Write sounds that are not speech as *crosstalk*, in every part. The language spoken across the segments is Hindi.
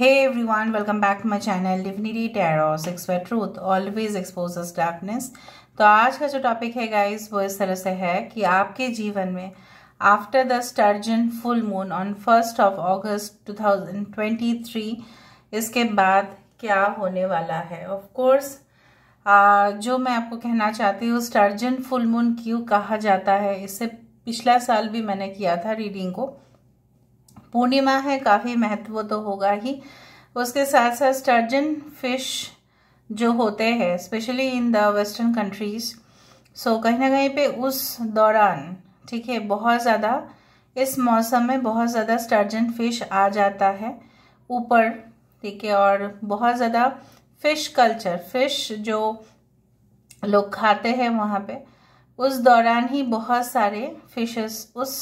Hey everyone, welcome back to my channel Divinity Tarot Six Truth Always Exposes Darkness तो आज का जो टॉपिक है गाइस वो इस तरह से है कि आपके जीवन में after the sturgeon full moon on first of twenty 2023 इसके बाद क्या होने वाला है ऑफकोर्स जो मैं आपको कहना चाहती हूँ स्टर्जन फुल मून क्यों कहा जाता है इससे पिछला साल भी मैंने किया था रीडिंग को पूर्णिमा है काफ़ी महत्व तो होगा ही उसके साथ साथ स्टर्जन फिश जो होते हैं specially in the western countries so कहीं ना कहीं पे उस दौरान ठीक है बहुत ज़्यादा इस मौसम में बहुत ज़्यादा स्टर्जन फिश आ जाता है ऊपर ठीक है और बहुत ज़्यादा फिश कल्चर फिश जो लोग खाते हैं वहाँ पे उस दौरान ही बहुत सारे फिशेस उस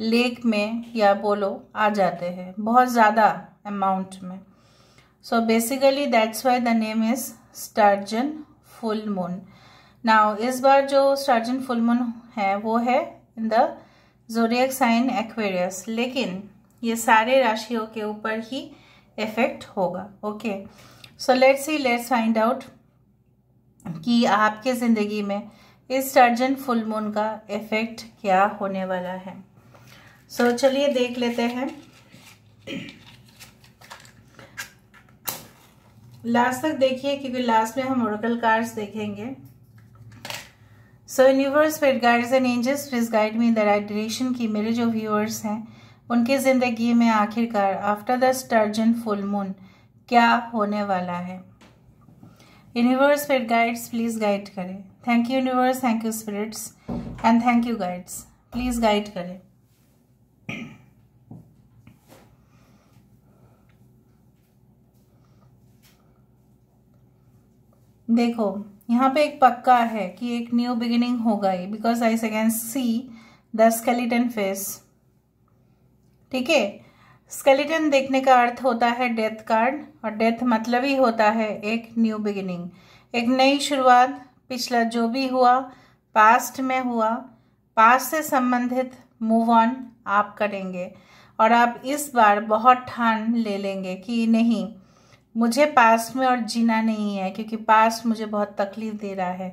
लेक में या बोलो आ जाते हैं बहुत ज़्यादा अमाउंट में so basically that's why the name is sturgeon full moon now इस बार जो स्टार्जन फुल मून है वो है in the zodiac sign Aquarius लेकिन ये सारे राशियों के ऊपर ही इफेक्ट होगा ओके सो लेट्स ही लेट्स फाइंड आउट कि आपके ज़िंदगी में इस स्टार्जन फुल मून का इफेक्ट क्या होने वाला है सो so, चलिए देख लेते हैं लास्ट तक देखिए क्योंकि लास्ट में हम ओरकल कार्ड्स देखेंगे सो यूनिवर्स फिर guides and angels please guide me in the right direction की मेरे जो व्यूअर्स हैं उनकी ज़िंदगी में आखिरकार after the sturgeon full moon क्या होने वाला है यूनिवर्स फिर गाइड्स प्लीज़ गाइड करें thank you universe thank you spirits and thank you guides please guide करें देखो यहाँ पे एक पक्का है कि एक न्यू बिगिनिंग होगा ही because I can see the skeleton face ठीक है स्केलेटन देखने का अर्थ होता है डेथ कार्ड और डेथ मतलब ही होता है एक न्यू बिगिनिंग एक नई शुरुआत पिछला जो भी हुआ पास्ट में हुआ पास्ट से संबंधित मूव ऑन आप करेंगे और आप इस बार बहुत ठान ले लेंगे कि नहीं मुझे पास में और जीना नहीं है क्योंकि पास मुझे बहुत तकलीफ दे रहा है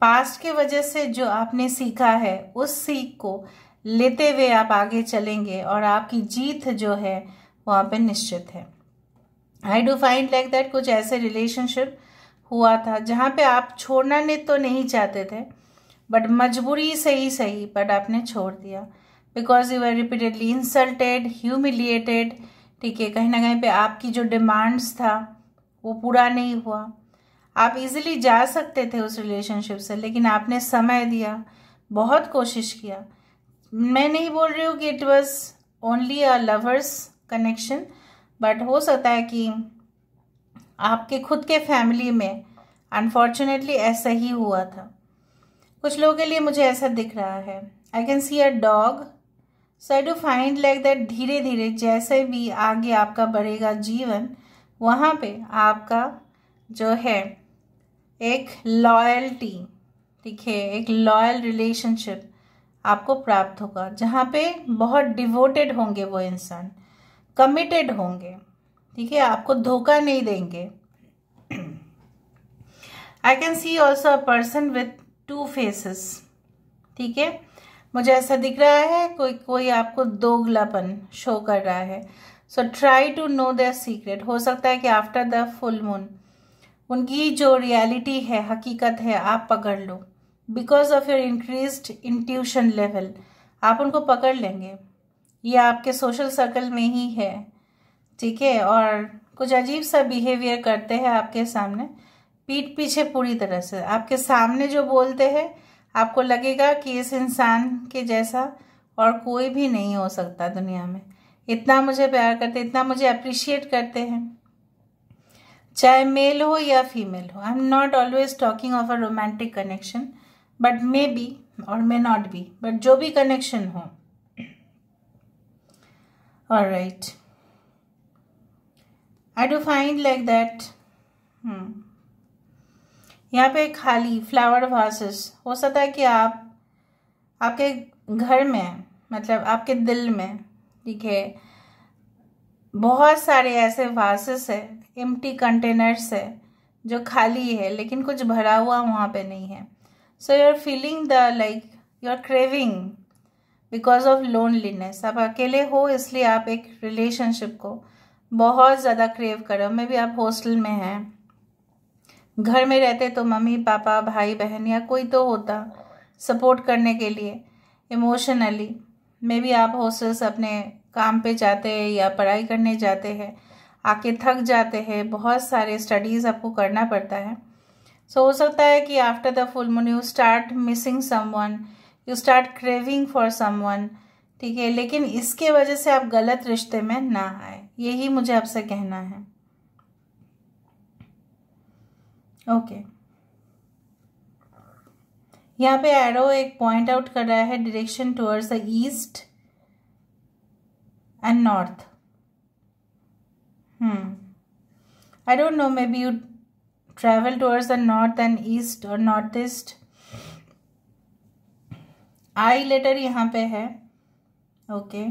पास्ट के वजह से जो आपने सीखा है उस सीख को लेते हुए आप आगे चलेंगे और आपकी जीत जो है वहाँ पे निश्चित है I do find like that कुछ ऐसे रिलेशनशिप हुआ था जहाँ पे आप छोड़ना ने तो नहीं चाहते थे बट मजबूरी से ही सही बट आपने छोड़ दिया because you are repeatedly insulted humiliated ठीक है कहीं ना कहीं पे आपकी जो डिमांड्स था वो पूरा नहीं हुआ आप इजीली जा सकते थे उस रिलेशनशिप से लेकिन आपने समय दिया बहुत कोशिश किया मैं नहीं बोल रही हूँ कि it was only a lovers connection but हो सकता है कि आपके खुद के फैमिली में अनफॉर्चुनेटली ऐसा ही हुआ था कुछ लोगों के लिए मुझे ऐसा दिख रहा है I can see a dog so do find like that धीरे धीरे जैसे भी आगे आपका बढ़ेगा जीवन वहाँ पे आपका जो है एक लॉयल्टी ठीक है एक लॉयल रिलेशनशिप आपको प्राप्त होगा जहाँ पे बहुत डिवोटेड होंगे वो इंसान कमिटेड होंगे ठीक है आपको धोखा नहीं देंगे I can see also a person with two faces ठीक है मुझे ऐसा दिख रहा है कोई कोई आपको दोगलापन शो कर रहा है so try to know the secret हो सकता है कि आफ्टर द फुल मून उनकी जो रियलिटी है हकीकत है आप पकड़ लो because of your increase intuition level आप उनको पकड़ लेंगे ये आपके सोशल सर्कल में ही है ठीक है और कुछ अजीब सा बिहेवियर करते हैं आपके सामने पीठ पीछे पूरी तरह से आपके सामने जो बोलते हैं आपको लगेगा कि इस इंसान के जैसा और कोई भी नहीं हो सकता दुनिया में इतना मुझे प्यार करते इतना मुझे अप्रिशिएट करते हैं चाहे मेल हो या फीमेल हो I am not always talking of a romantic connection but maybe और मे नॉट बी बट जो भी कनेक्शन हो और right I do find like that hmm यहाँ पे खाली फ्लावर वासेस हो सकता है कि आप आपके घर में मतलब आपके दिल में ठीक है बहुत सारे ऐसे वासेस है एम्प्टी कंटेनर्स है जो खाली है लेकिन कुछ भरा हुआ वहाँ पे नहीं है so you are feeling the like you are craving because of loneliness आप अकेले हो इसलिए आप एक रिलेशनशिप को बहुत ज़्यादा क्रेव करो मे भी आप हॉस्टल में हैं घर में रहते तो मम्मी पापा भाई बहन या कोई तो होता सपोर्ट करने के लिए इमोशनली मे भी आप हॉस्टल्स अपने काम पे जाते हैं या पढ़ाई करने जाते हैं आके थक जाते हैं बहुत सारे स्टडीज़ आपको करना पड़ता है सो so, हो सकता है कि after the full moon you start missing someone you start craving for someone ठीक है लेकिन इसके वजह से आप गलत रिश्ते में ना आए यही मुझे आपसे कहना है ओके okay. यहाँ पे एरो एक पॉइंट आउट कर रहा है direction towards the east and north hmm I don't know may be you travel towards the north and east और नॉर्थ ईस्ट आई लेटर यहाँ पे है ओके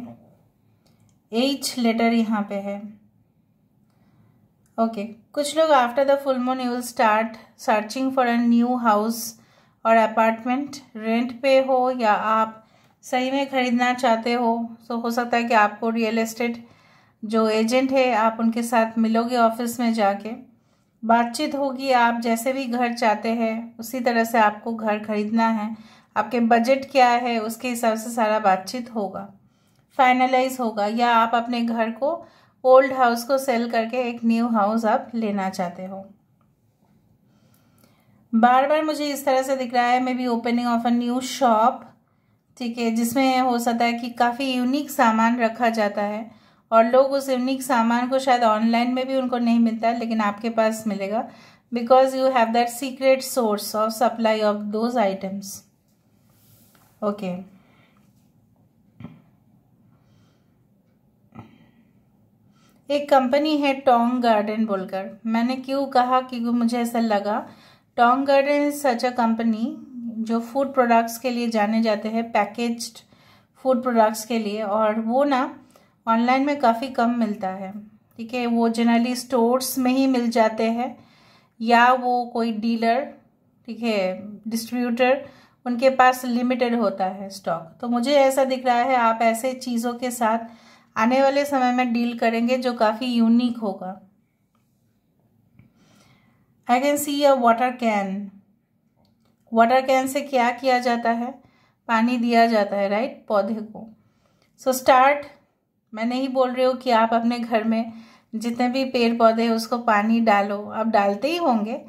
एच लेटर यहाँ पे है ओके कुछ लोग after the full moon you start searching for a new house और अपार्टमेंट रेंट पे हो या आप सही में ख़रीदना चाहते हो तो हो सकता है कि आपको रियल एस्टेट जो एजेंट है आप उनके साथ मिलोगे ऑफिस में जाके बातचीत होगी आप जैसे भी घर चाहते हैं उसी तरह से आपको घर खरीदना है आपके बजट क्या है उसके हिसाब से सारा बातचीत होगा फाइनलाइज होगा या आप अपने घर को ओल्ड हाउस को सेल करके एक न्यू हाउस आप लेना चाहते हो बार बार मुझे इस तरह से दिख रहा है मे maybe opening of a new shop ठीक है जिसमें हो सकता है कि काफ़ी यूनिक सामान रखा जाता है और लोग उस यूनिक सामान को शायद ऑनलाइन में भी उनको नहीं मिलता लेकिन आपके पास मिलेगा because you have that secret source of supply of those items okay एक कंपनी है टोंग गार्डन बोलकर मैंने क्यों कहा क्योंकि मुझे ऐसा लगा Tong Garden is such a company जो फूड प्रोडक्ट्स के लिए जाने जाते हैं पैकेज्ड फूड प्रोडक्ट्स के लिए और वो ना ऑनलाइन में काफ़ी कम मिलता है ठीक है वो जनरली स्टोर्स में ही मिल जाते हैं या वो कोई डीलर ठीक है डिस्ट्रीब्यूटर उनके पास लिमिटेड होता है स्टॉक तो मुझे ऐसा दिख रहा है आप ऐसे चीज़ों के साथ आने वाले समय में डील करेंगे जो काफ़ी यूनिक होगा I can see a water can water can से क्या किया जाता है पानी दिया जाता है राइट पौधे को सो so स्टार्ट मैं नहीं बोल रही हूँ कि आप अपने घर में जितने भी पेड़ पौधे हैं उसको पानी डालो आप डालते ही होंगे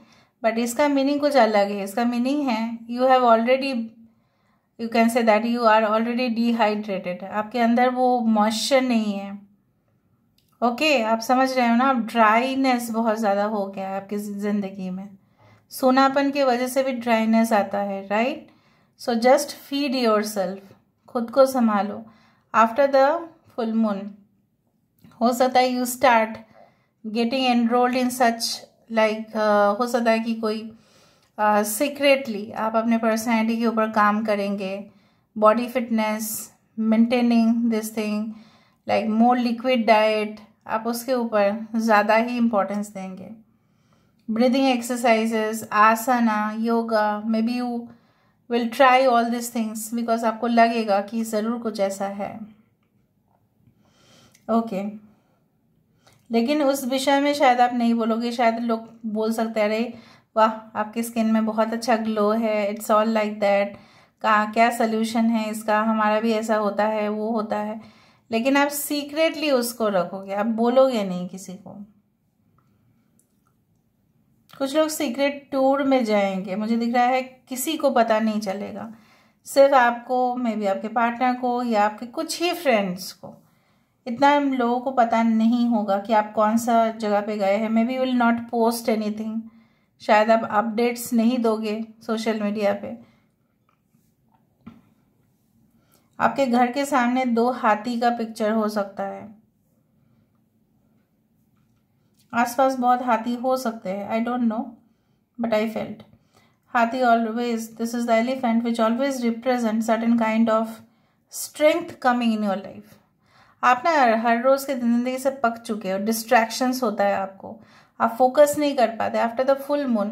बट इसका मीनिंग कुछ अलग है इसका मीनिंग है you have already you can say that you are already dehydrated आपके अंदर वो मॉइस्चर नहीं है ओके okay, आप समझ रहे हो ना आप ड्राईनेस बहुत ज़्यादा हो गया है आपकी ज़िंदगी में सोनापन की वजह से भी ड्राइनेस आता है right so just feed yourself खुद को संभालो आफ्टर द फुल मून हो सकता है you start getting enrolled in such like हो सकता है कि कोई सीक्रेटली uh, आप अपने पर्सनैलिटी के ऊपर काम करेंगे body fitness maintaining this thing like more liquid diet आप उसके ऊपर ज़्यादा ही इम्पोर्टेंस देंगे breathing exercises asana yoga may B you will try all this things because आपको लगेगा कि ज़रूर कुछ ऐसा है ओके okay. लेकिन उस विषय में शायद आप नहीं बोलोगे शायद लोग बोल सकते हैं अरे वाह आपकी स्किन में बहुत अच्छा ग्लो है इट्स ऑल लाइक दैट का क्या सोल्यूशन है इसका हमारा भी ऐसा होता है वो होता है लेकिन आप सीक्रेटली उसको रखोगे आप बोलोगे नहीं किसी को कुछ लोग सीक्रेट टूर में जाएंगे मुझे दिख रहा है किसी को पता नहीं चलेगा सिर्फ आपको मे बी आपके पार्टनर को या आपके कुछ ही फ्रेंड्स को इतना लोगों को पता नहीं होगा कि आप कौन सा जगह पे गए हैं may be will not post anything शायद आप अपडेट्स नहीं दोगे सोशल मीडिया पे आपके घर के सामने दो हाथी का पिक्चर हो सकता है आसपास बहुत हाथी हो सकते हैं I don't know but I felt हाथी always this is the elephant which always represent certain kind of strength coming in your life आप ना हर रोज़ के जिंदगी से पक चुके हो डिस्ट्रैक्शंस होता है आपको आप फोकस नहीं कर पाते after the full moon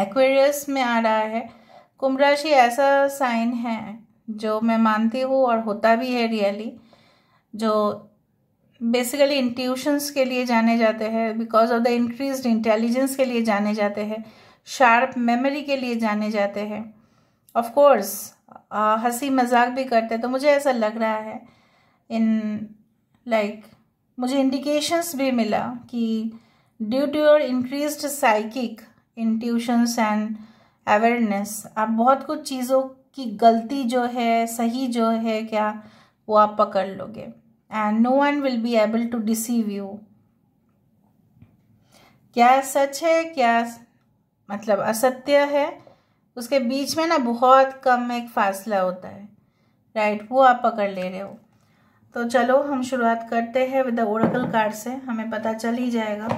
Aquarius में आ रहा है कुंभ राशि ऐसा साइन है जो मैं मानती हूँ और होता भी है रियली जो बेसिकली इंट्यूशंस के लिए जाने जाते हैं because of the increase intelligence के लिए जाने जाते हैं शार्प मेमोरी के लिए जाने जाते हैं ऑफ कोर्स हंसी मजाक भी करते हैं तो मुझे ऐसा लग रहा है इन लाइक like, मुझे इंडिकेशंस भी मिला कि due to your increase psychic intuitions and awareness आप बहुत कुछ चीज़ों की गलती जो है सही जो है क्या वो आप पकड़ लोगे and no one will be able to deceive you क्या सच है क्या मतलब असत्य है उसके बीच में ना बहुत कम एक फासला होता है राइट वो आप पकड़ ले रहे हो तो चलो हम शुरुआत करते हैं विद ओरकल कार्ड से हमें पता चल ही जाएगा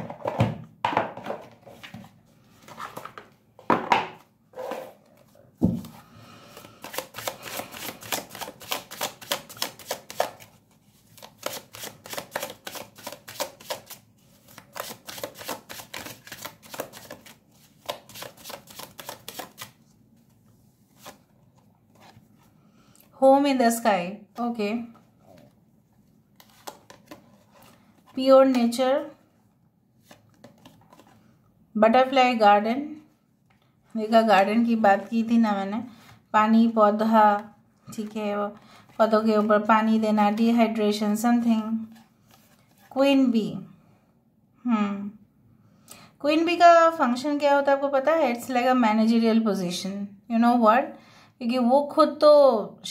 home in the sky okay pure nature butterfly garden देखा गार्डन की बात की थी ना मैंने पानी पौधा ठीक है पौधों के ऊपर पानी देना dehydration something queen bee hmm queen bee का फंक्शन क्या होता है आपको पता है it's like a managerial position you know what क्योंकि वो खुद तो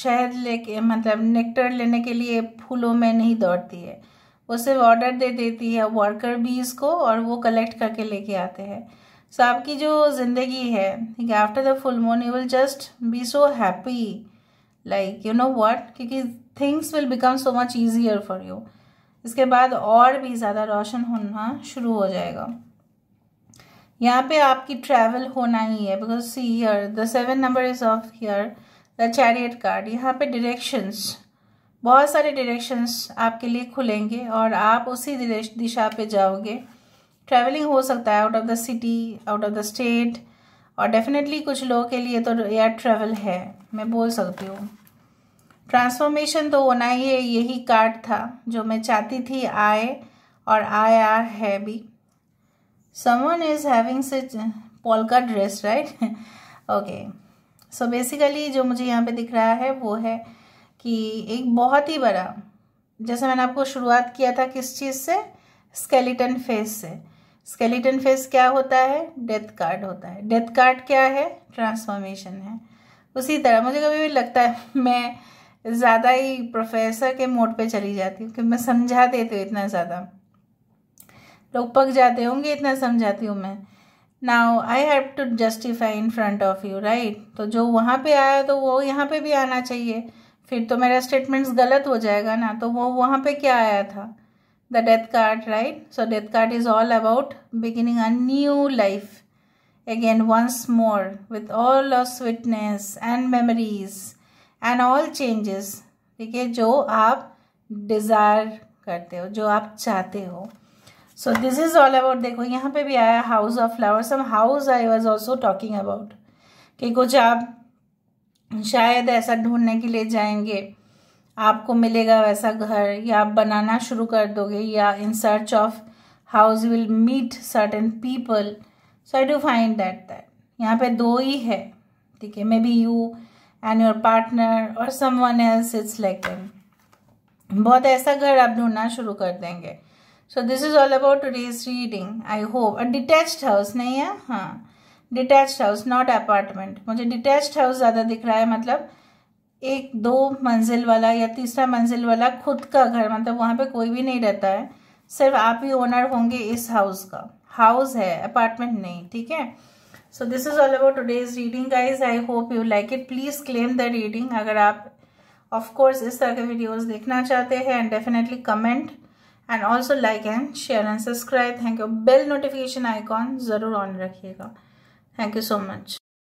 शहद लेके मतलब नेक्टर लेने के लिए फूलों में नहीं दौड़ती है उसे ऑर्डर दे देती है वर्कर भी इसको और वो कलेक्ट करके लेके आते हैं सो आपकी जो ज़िंदगी है ठीक है after the full moon you will just be so happy like you know what क्योंकि things will become so much easier for you इसके बाद और भी ज़्यादा रोशन होना शुरू हो जाएगा यहाँ पे आपकी ट्रैवल होना ही है because see here the seven number is of here the chariot card यहाँ पे डायरेक्शंस बहुत सारे डायरेक्शंस आपके लिए खुलेंगे और आप उसी दिशा पे जाओगे ट्रैवलिंग हो सकता है out of the city out of the state और डेफिनेटली कुछ लोगों के लिए तो एयर ट्रैवल है मैं बोल सकती हूँ ट्रांसफॉर्मेशन तो होना ही है यही कार्ड था जो मैं चाहती थी आए और आया है भी someone is having such polka dress right okay so basically जो मुझे यहाँ पे दिख रहा है वो है कि एक बहुत ही बड़ा जैसे मैंने आपको शुरुआत किया था किस चीज़ से स्केलेटन फेस से स्केलेटन फेस क्या होता है डेथ कार्ड होता है डेथ कार्ड क्या है ट्रांसफॉर्मेशन है उसी तरह मुझे कभी भी लगता है *laughs* मैं ज़्यादा ही प्रोफेसर के मोड पे चली जाती हूँ क्योंकि मैं समझा देती हूँ इतना ज़्यादा लोग पक जाते होंगे इतना समझाती हूँ मैं now I have to justify in front of you right तो जो वहाँ पे आया तो वो यहाँ पे भी आना चाहिए फिर तो मेरा स्टेटमेंट्स गलत हो जाएगा ना तो वो वहाँ पे क्या आया था the death card right so death card is all about beginning a new life again once more with all a sweetness and memories and all changes ठीक है जो आप डिज़ायर करते हो जो आप चाहते हो so this is all about देखो यहाँ पे भी आया हाउस ऑफ फ्लावर्स हम house I was also talking about कि कुछ आप शायद ऐसा ढूंढने के लिए जाएंगे आपको मिलेगा वैसा घर या आप बनाना शुरू कर दोगे या in search of house will meet certain people so I do find that that यहाँ पे दो ही है ठीक है may be you and your partner और someone else it's like बहुत ऐसा घर आप ढूंढना शुरू कर देंगे so this is all about days reading I hope a detach house नहीं है हाँ डिटैच हाउस नॉट अपार्टमेंट मुझे डिटैच्ड हाउस ज़्यादा दिख रहा है मतलब एक दो मंजिल वाला या तीसरा मंजिल वाला खुद का घर मतलब वहाँ पे कोई भी नहीं रहता है सिर्फ आप ही ओनर होंगे इस हाउस का हाउस है अपार्टमेंट नहीं ठीक है so this is all about today's reading guys I hope you like it please claim the reading अगर आप ऑफकोर्स इस तरह के वीडियोज़ देखना चाहते हैं and definitely comment and also like and share and subscribe thank you bell notification icon ज़रूर ऑन रखिएगा Thank you so much.